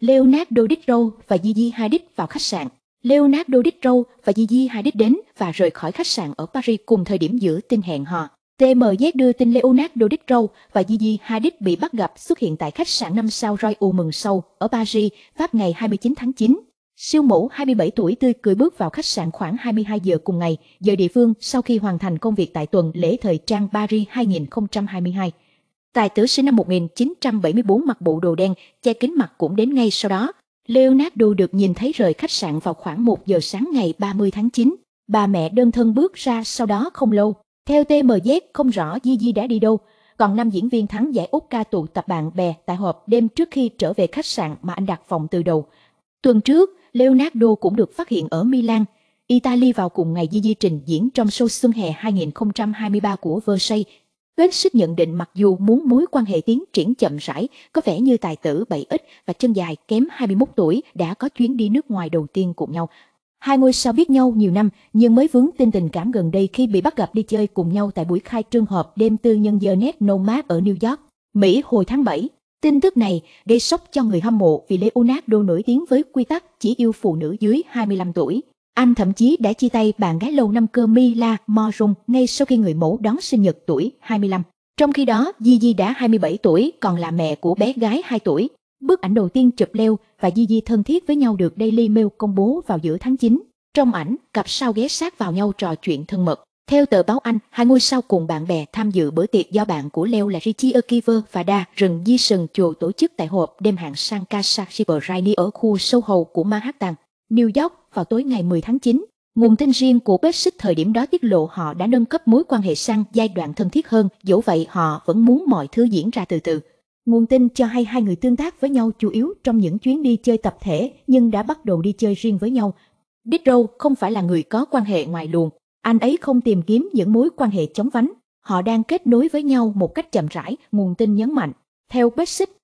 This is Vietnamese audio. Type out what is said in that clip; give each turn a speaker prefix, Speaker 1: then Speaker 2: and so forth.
Speaker 1: Leonardo DiCaprio và Gigi Hadid vào khách sạn. Leonardo DiCaprio và Gigi Hadid đến và rời khỏi khách sạn ở Paris cùng thời điểm giữa tin hẹn hò. TMZ đưa tin Leonardo DiCaprio và Gigi Hadid bị bắt gặp xuất hiện tại khách sạn 5 sao Roy Mừng Sâu ở Paris, Pháp ngày 29 tháng 9. Siêu mẫu 27 tuổi tươi cười bước vào khách sạn khoảng 22 giờ cùng ngày, giờ địa phương sau khi hoàn thành công việc tại tuần lễ thời trang Paris 2022. Tài tử sinh năm 1974 mặc bộ đồ đen, che kính mặt cũng đến ngay sau đó. Leonardo được nhìn thấy rời khách sạn vào khoảng 1 giờ sáng ngày 30 tháng 9. Bà mẹ đơn thân bước ra sau đó không lâu. Theo TMZ không rõ Di Di đã đi đâu, còn năm diễn viên thắng giải Oscar tụ tập bạn bè tại họp đêm trước khi trở về khách sạn mà anh đặt phòng từ đầu. Tuần trước, Leonardo cũng được phát hiện ở Milan, Italy vào cùng ngày Di Di trình diễn trong show xuân hè 2023 của Versailles hết sức nhận định mặc dù muốn mối quan hệ tiến triển chậm rãi, có vẻ như tài tử bảy ít và chân dài kém 21 tuổi đã có chuyến đi nước ngoài đầu tiên cùng nhau. Hai ngôi sao biết nhau nhiều năm nhưng mới vướng tin tình cảm gần đây khi bị bắt gặp đi chơi cùng nhau tại buổi khai trương họp đêm tư nhân giờ net Nomad ở New York, Mỹ hồi tháng 7. Tin tức này gây sốc cho người hâm mộ vì Leonardo nổi tiếng với quy tắc chỉ yêu phụ nữ dưới 25 tuổi. Anh thậm chí đã chia tay bạn gái lâu năm Camila Morung ngay sau khi người mẫu đón sinh nhật tuổi 25. Trong khi đó, Gigi đã 27 tuổi, còn là mẹ của bé gái 2 tuổi. Bức ảnh đầu tiên chụp Leo và Gigi thân thiết với nhau được Daily Mail công bố vào giữa tháng 9. Trong ảnh, cặp sao ghé sát vào nhau trò chuyện thân mật. Theo tờ báo Anh, hai ngôi sao cùng bạn bè tham dự bữa tiệc do bạn của Leo là Richie Akiver và Da rừng Di Sừng Chùa tổ chức tại hộp đêm hạng sang Casa Shibraini ở khu sâu hầu của Manhattan, New York vào tối ngày 10 tháng 9. Nguồn tin riêng của Brexit thời điểm đó tiết lộ họ đã nâng cấp mối quan hệ sang giai đoạn thân thiết hơn, dẫu vậy họ vẫn muốn mọi thứ diễn ra từ từ. Nguồn tin cho hay hai người tương tác với nhau chủ yếu trong những chuyến đi chơi tập thể nhưng đã bắt đầu đi chơi riêng với nhau. Diderot không phải là người có quan hệ ngoài luồng, anh ấy không tìm kiếm những mối quan hệ chống vánh. Họ đang kết nối với nhau một cách chậm rãi, nguồn tin nhấn mạnh. Theo Brexit,